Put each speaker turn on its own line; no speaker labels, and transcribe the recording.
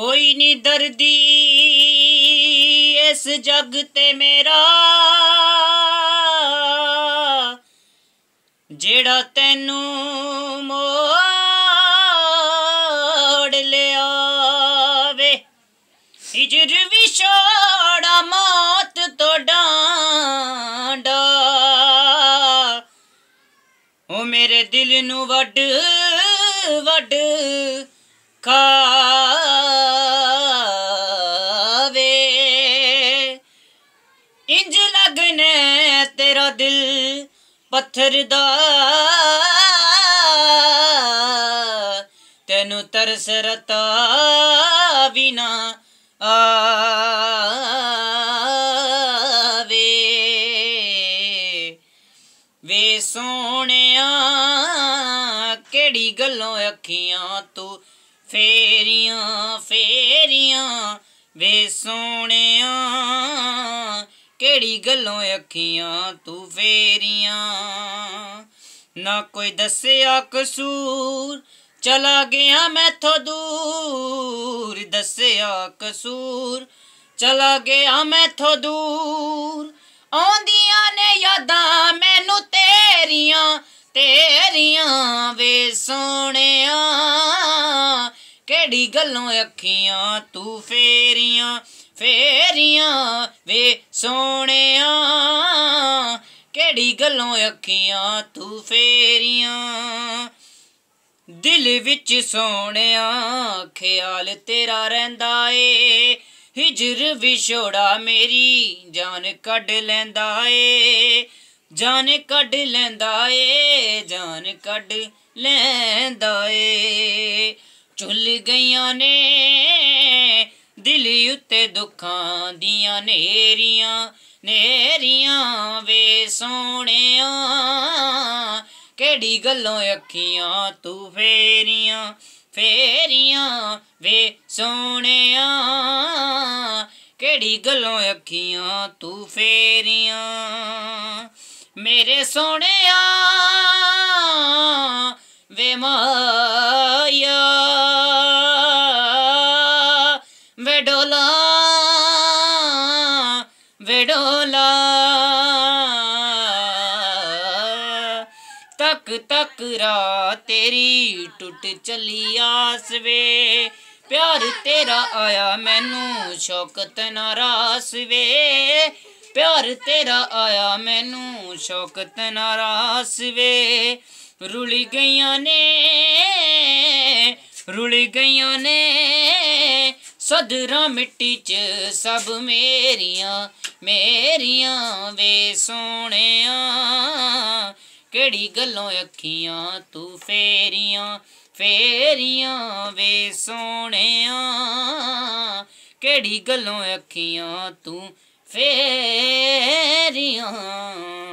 ਕੋਈ ਨਹੀਂ ਦਰਦੀ ਇਸ ਜਗ ਤੇ ਮੇਰਾ ਜਿਹੜਾ ਤੈਨੂੰ ਮੋੜ ਲਿਆਵੇ ਹਿਜਰ ਵਿਛੋੜਾ ਮੌਤ ਤੋਂ ਡਾਂਡਾ ਓ ਮੇਰੇ ਦਿਲ ਨੂੰ ਵੱਡ ਵੱਡ ਕਾ ਤੇਰਾ ਦਿਲ ਪੱਥਰ ਦਾ ਤੈਨੂੰ ਤਰਸ ਰਤਾ ਬਿਨਾ ਆਵੇ ਵੇ ਸੋਹਣਿਆ ਕਿਹੜੀ ਗੱਲੋਂ ਅੱਖੀਆਂ ਤੂੰ ਫੇਰੀਆਂ ਫੇਰੀਆਂ ਵੇ ਸੋਹਣਿਆ ਕਿਹੜੀ ਗੱਲੋਂ ਅੱਖੀਆਂ ਤੂੰ ਫੇਰੀਆਂ ਨਾ ਕੋਈ ਦੱਸਿਆ ਕਸੂਰ ਚਲਾ ਗਿਆ ਮੈਥੋਂ ਦੂਰ ਦੱਸਿਆ ਕਸੂਰ ਚਲਾ ਗਿਆ ਮੈਥੋਂ ਦੂਰ ਆਉਂਦੀਆਂ ਨੇ ਯਾਦਾਂ ਮੈਨੂੰ ਤੇਰੀਆਂ ਤੇਰੀਆਂ ਵੇ ਸੋਹਣਿਆ ਕਿਹੜੀ ਗੱਲੋਂ ਅੱਖੀਆਂ ਤੂੰ ਫੇਰੀਆਂ ਫੇਰੀਆਂ ਵੇ ਸੋਹਣਿਆ ਕਿਹੜੀ ਗੱਲੋਂ ਅੱਖੀਆਂ ਤੂੰ ਫੇਰੀਆਂ ਦਿਲ ਵਿੱਚ ਸੋਹਣਿਆ ਖਿਆਲ ਤੇਰਾ ਰਹਿੰਦਾ ਏ ਹਿਜਰ ਵਿਛੋੜਾ ਮੇਰੀ ਜਾਨ ਕੱਢ ਲੈਂਦਾ ਏ ਜਾਨ ਕੱਢ ਲੈਂਦਾ ਏ ਜਾਨ ਕੱਢ ਲੈਂਦਾ ਏ ਚੁੱਲ ਗਈਆਂ ਨੇ ਉੱਤੇ ਦੁੱਖਾਂ ਦੀਆਂ ਨੇਰੀਆਂ ਨੇਰੀਆਂ ਵੇ ਸੋਹਣਿਆ ਕਿਹੜੀ ਗੱਲੋਂ ਅੱਖੀਆਂ ਤੂੰ ਫੇਰੀਆਂ ਫੇਰੀਆਂ ਵੇ ਸੋਹਣਿਆ ਕਿਹੜੀ ਗੱਲੋਂ ਅੱਖੀਆਂ ਤੂੰ ਫੇਰੀਆਂ ਮੇਰੇ ਸੋਹਣਿਆ ਵੇ ਮਾ ਡੋਲਾ ਤੱਕ ਤੱਕ ਰਾ ਤੇਰੀ ਟੁੱਟ ਚਲੀ ਆਸ ਵੇ ਪਿਆਰ ਤੇਰਾ ਆਇਆ ਮੈਨੂੰ ਸ਼ੋਕ ਤੇ ਰਾਸ ਵੇ ਪਿਆਰ ਤੇਰਾ ਆਇਆ ਮੈਨੂੰ ਸ਼ੋਕ ਤੇ ਰਾਸ ਵੇ ਰੁਲ ਗਈਆਂ ਨੇ ਰੁਲ ਗਈਆਂ ਨੇ ਸਦਰਾ ਮਿੱਟੀ 'ਚ ਸਭ ਮੇਰੀਆਂ ਮੇਰੀਆਂ ਵੇ ਸੋਹਣਿਆ ਕਿਹੜੀ ਗੱਲੋਂ ਅੱਖੀਆਂ ਤੂੰ ਫੇਰੀਆਂ ਫੇਰੀਆਂ ਵੇ ਸੋਹਣਿਆ ਕਿਹੜੀ ਗੱਲੋਂ ਅੱਖੀਆਂ ਤੂੰ ਫੇਰੀਆਂ